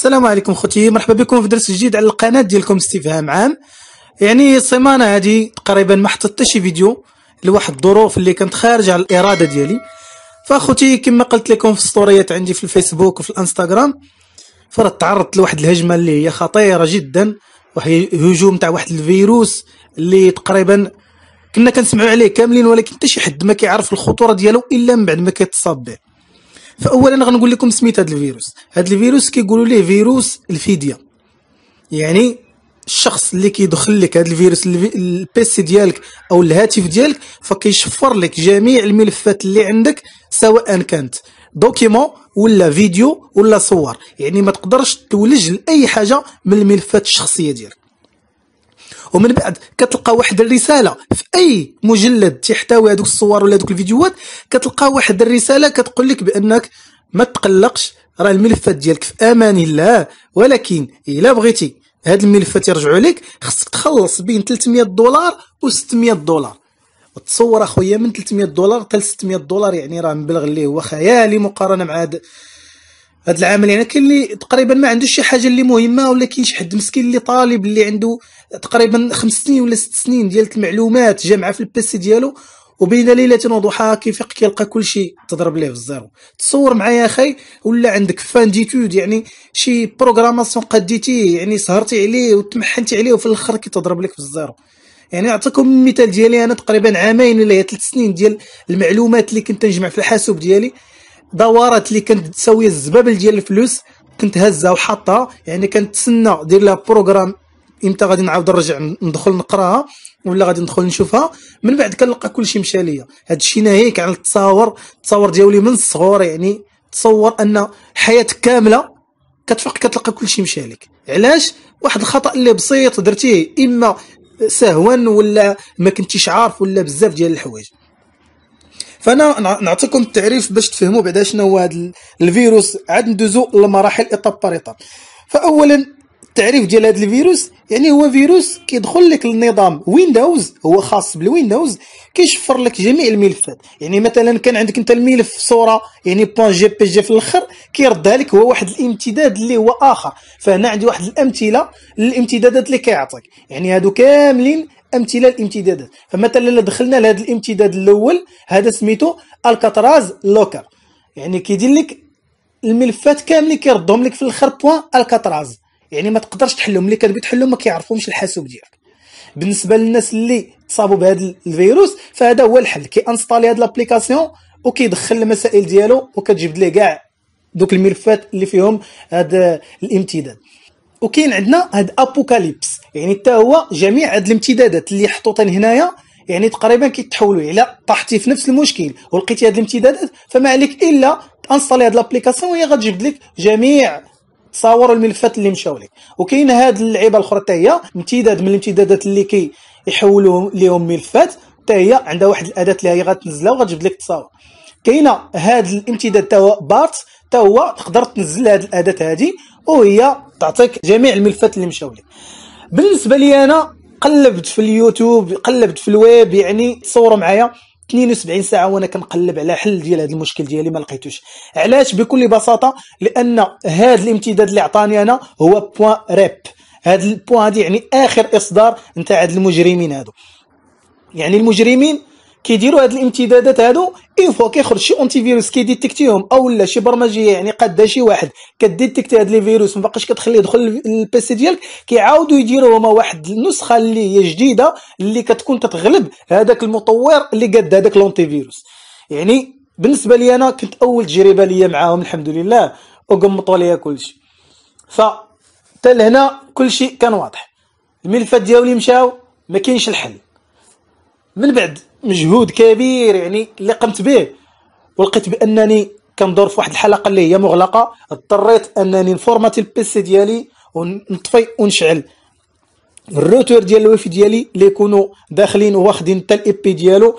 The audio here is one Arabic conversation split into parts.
السلام عليكم خوتي مرحبا بكم في درس جديد على القناه ديالكم استفهام عام يعني السيمانه هذه تقريبا ما حطيت حتى شي فيديو لواحد الظروف اللي كانت خارجه على الاراده ديالي فاخوتي كما قلت لكم في السطوريات عندي في الفيسبوك وفي الانستغرام فرت تعرضت لواحد الهجمه اللي هي خطيره جدا وهي هجوم تاع واحد الفيروس اللي تقريبا كنا كنسمعوا عليه كاملين ولكن حتى شي حد ما كيعرف الخطوره ديالو الا من بعد ما كيتصاب به فاولا غنقول لكم سميت هذا الفيروس هذا الفيروس كيقولوا ليه فيروس الفيديه يعني الشخص اللي كيدخل لك هذا الفيروس البيسي ديالك او الهاتف ديالك فكيشفر لك جميع الملفات اللي عندك سواء كانت دوكيمون ولا فيديو ولا صور يعني ما تقدرش تولج لاي حاجه من الملفات الشخصيه ديالك ومن بعد كتلقى واحد الرساله في اي مجلد تحتوي هذوك الصور ولا هذوك الفيديوهات كتلقى واحد الرساله كتقول لك بانك ما تقلقش راه الملفات ديالك في امان الله ولكن الا بغيتي هاد الملفات يرجعوا لك خصك تخلص بين 300 دولار و 600 دولار وتصور اخويا من 300 دولار حتى 600 دولار يعني راه مبلغ اللي هو خيالي مقارنه مع هاد هاد العمل يعني كاين اللي تقريبا ما عندوش شي حاجه اللي مهمه ولا كاين شي حد مسكين اللي طالب اللي عنده تقريبا خمس سنين ولا ست سنين ديال المعلومات جامعه في البيسي ديالو وبين ليله وضحاها كيفيق كيلقى كل شيء تضرب ليه في الزيرو تصور معايا اخي ولا عندك فان ديتود يعني شي بروغراماسيون قديتيه يعني سهرتي عليه وتمحنتي عليه وفي الاخر كيتضرب لك في الزيرو يعني نعطيكم المثال ديالي انا تقريبا عامين ولا ثلاث سنين ديال المعلومات اللي كنت نجمع في الحاسوب ديالي دورات اللي كانت تسوي الزبابل ديال الفلوس كنت هازها وحاطها يعني كنتسنى دير لها بروغرام امتى غادي نعاود نرجع ندخل نقراها ولا غادي ندخل نشوفها من بعد كنلقى كلشي مشى ليا هادشي ناهيك على التصاور التصاور ديالي من الصغر يعني تصور ان حياتك كامله كتفق كتلقى كلشي مشى لك علاش واحد الخطا اللي بسيط درتيه اما سهوا ولا ما كنتيش عارف ولا بزاف ديال الحوايج فانا نعطيكم التعريف باش تفهموا بعدا شنو هو هذا الفيروس عاد ندوزو لمراحل ايطاب بار ايطاب فاولا التعريف ديال هذا الفيروس يعني هو فيروس كيدخل لك للنظام ويندوز هو خاص بالويندوز كيشفر لك جميع الملفات يعني مثلا كان عندك انت الملف صوره يعني بوان جي بي جي في الاخر كيردها لك هو واحد الامتداد اللي هو اخر فهنا عندي واحد الامثله للامتدادات اللي كيعطيك يعني هادو كاملين امثله الامتدادات فمثلا الا دخلنا لهذا الامتداد الاول هذا سميتو الكاتراز لوكر يعني كيدير لك الملفات كاملين كيردهم لك في الاخر بوان الكاتراز يعني ما تقدرش تحلهم اللي كتبغي تحلهم ما كيعرفهمش الحاسوب ديالك بالنسبه للناس اللي تصابوا بهذا الفيروس فهذا هو الحل كي انستالي هذه لابليكاسيون وكيدخل المسائل ديالو وكتجبد ليه كاع دوك الملفات اللي فيهم هذا الامتداد وكاين عندنا هاد ابوكاليبس يعني حتى هو جميع هاد الامتدادات اللي محطوطين هنايا يعني تقريبا كيتحولوا الى طاحتي في نفس المشكل ولقيتي هاد الامتدادات فما عليك الا تنصلي هاد لابليكاسيون وهي غتجبد لك جميع تصاور الملفات اللي مشاو لك وكاين هاد اللعيبه الاخرى حتى هي امتداد من الامتدادات اللي كيحولوا يحولوا لهم ملفات حتى هي عندها واحد الاداه اللي هي غتنزلها وغتجبد لك التصاور كاينه هذا الامتداد تا هو بارت تا هو تقدر تنزل هذه الاداه هذه وهي تعطيك جميع الملفات اللي مشاو لك بالنسبه لي انا قلبت في اليوتيوب قلبت في الويب يعني تصوروا معايا 72 ساعه وانا كنقلب على حل ديال هذا المشكل ديالي ما لقيتوش علاش بكل بساطه لان هذا الامتداد اللي عطاني انا هو بوان ريب هذا البوان هذا يعني اخر اصدار نتاع هاد المجرمين هادو يعني المجرمين كيديروا هاد الامتدادات هادو اي فوا كيخرج شي اونتي فيروس كيديتيكتيهم اولا شي برمجيه يعني قاده شي واحد كديتيكتي هاد لي فيروس ما كتخليه يدخل للبيسي ديالك كيعاودوا يديروا هما واحد النسخه اللي هي جديده اللي كتكون تتغلب هذاك المطور اللي قاد هذاك لونتي فيروس يعني بالنسبه لي انا كنت اول تجربه ليا معاهم الحمد لله وقمطوا ليا كلشي ف حتى لهنا كلشي كان واضح الملفات ديالي مشاو ما كاينش الحل من بعد مجهود كبير يعني اللي قمت به ولقيت بانني كندور في واحد الحلقه اللي هي مغلقه اضطريت انني نفورماتي البيسي ديالي ونطفي ونشعل الروتور ديال الويفي ديالي اللي يكونوا داخلين واخدين حتى الاي بي ديالو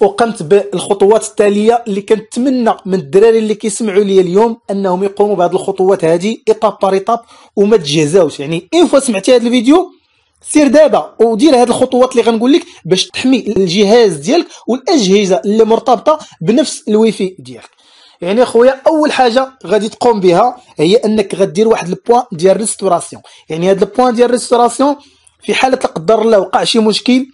وقمت بالخطوات التاليه اللي كنتمنى من الدراري اللي كيسمعوا لي اليوم انهم يقوموا بهذه الخطوات هذه ايطاب باريطاب ايطاب وما تجهزاوش يعني اين فوا سمعتي هذا الفيديو سير دابا ودير هاد الخطوات اللي غنقول لك باش تحمي الجهاز ديالك والاجهزه اللي مرتبطه بنفس الويفي ديالك يعني خويا اول حاجه غادي تقوم بها هي انك غدير واحد البوان ديال ريستوراسيون يعني هاد البوان ديال ريستوراسيون في حاله لا قدر الله وقع شي مشكل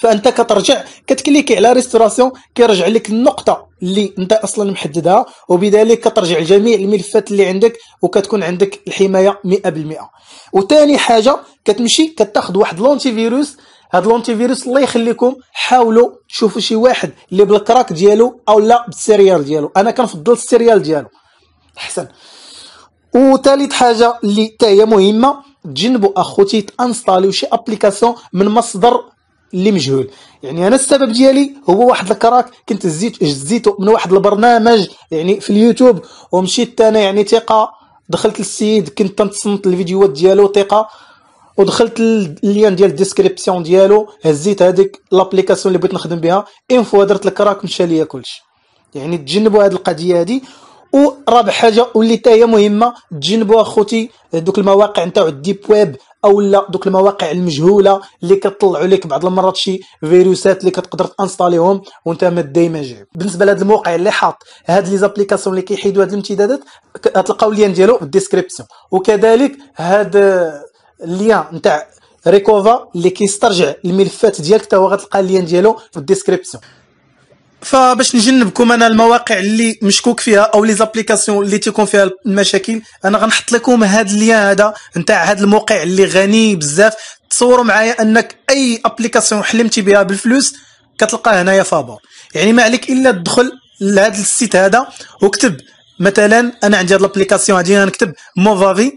فانت كترجع كتكليكي على ريستوراسيون كيرجع لك النقطه اللي انت اصلا محددها وبذلك كترجع لجميع الملفات اللي عندك وكتكون عندك الحمايه 100% وثاني حاجه كتمشي كتاخذ واحد لونتي فيروس هاد لونتي فيروس الله يخليكم حاولوا تشوفوا شي واحد اللي بالكراك ديالو او لا بالسيريال ديالو انا كنفضل السيريال ديالو احسن وثالث حاجه اللي حتى هي مهمه تجنبوا اخوتي تانستاليو شي ابليكاسيون من مصدر اللي مجهول يعني انا السبب ديالي هو واحد الكراك كنت زيت زيته من واحد البرنامج يعني في اليوتيوب ومشيت انا يعني ثقه دخلت للسيد كنت تنتصنت الفيديوهات ديالو ثقه ودخلت اللين ديال الديسكريبسيون ديالو هزيت هذيك لابليكاسيون اللي بغيت نخدم بها ان فوا درت الكراك مشى ليا كلشي يعني تجنبوا هذه القضيه هذه ورابع حاجه واللي حتى هي مهمه تجنبوا اخوتي دوك المواقع نتاع الديب ويب او لا دوك المواقع المجهوله اللي كطلعوا لك بعض المرات شي فيروسات اللي كتقدر تانستاليهم وانت ما دايما بالنسبه لهذا الموقع اللي حاط هاد لي زابليكاسيون اللي كيحيدوا هاد الامتدادات غتلقاو اللين ديالو في الديسكريبسيون وكذلك هاد اللين نتاع ريكوفا اللي كيسترجع الملفات ديالك حتى هو غتلقى اللين ديالو في الديسكريبسيون فباش نجنبكم انا المواقع اللي مشكوك فيها او لي زابليكاسيون اللي تيكون فيها المشاكل انا غنحط لكم هذا اللي هذا نتاع هذا الموقع اللي غني بزاف تصوروا معايا انك اي ابليكاسيون حلمتي بها بالفلوس كتلقاه هنايا فابا يعني ما عليك الا تدخل لهذا السيت هذا وكتب مثلا انا عندي هاد الابليكاسيون هادي نكتب موفافي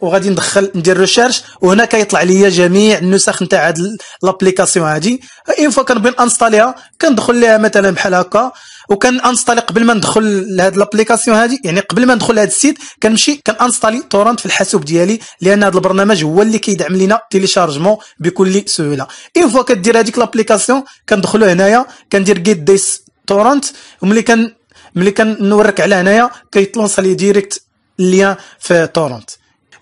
وغادي ندخل ندير ريشيرش وهنا كيطلع لي جميع النسخ نتاع هاد لابليكاسيون هادي اون فوا كنبغي نانستاليها كندخل ليها مثلا بحال هكا وكنانستالي قبل ما ندخل لهاد لابليكاسيون هادي يعني قبل ما ندخل لهاد السيت كنمشي كنانستالي تورنت في الحاسوب ديالي لان هاد البرنامج هو اللي كيدعم لينا تيليشارجمون بكل سهوله اون فوا كدير هاديك لابليكاسيون كندخلو هنايا كندير جيت ديس تورنت وملي كن ملي كنورك على هنايا كيتلونسالي لي ديريكت الليان في تورنت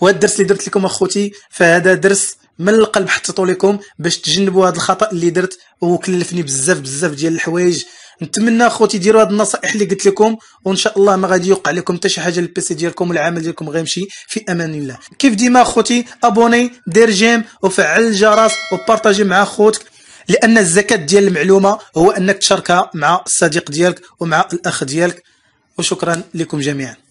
وهذا الدرس اللي درت لكم اخوتي فهذا درس من القلب حطيتو لكم باش تجنبوا هذا الخطا اللي درت وكلفني بزاف بزاف ديال الحوايج نتمنى اخوتي ديروا هذه النصائح اللي قلت لكم وان شاء الله ما غادي يوقع لكم حتى شي حاجه للبيسي ديالكم والعمل ديالكم غيمشي في امان الله كيف ديما اخوتي ابوني دير جيم وفعل الجرس وبارطاجي مع خوتك لان الزكاه ديال المعلومه هو انك تشاركها مع الصديق ديالك ومع الاخ ديالك وشكرا لكم جميعا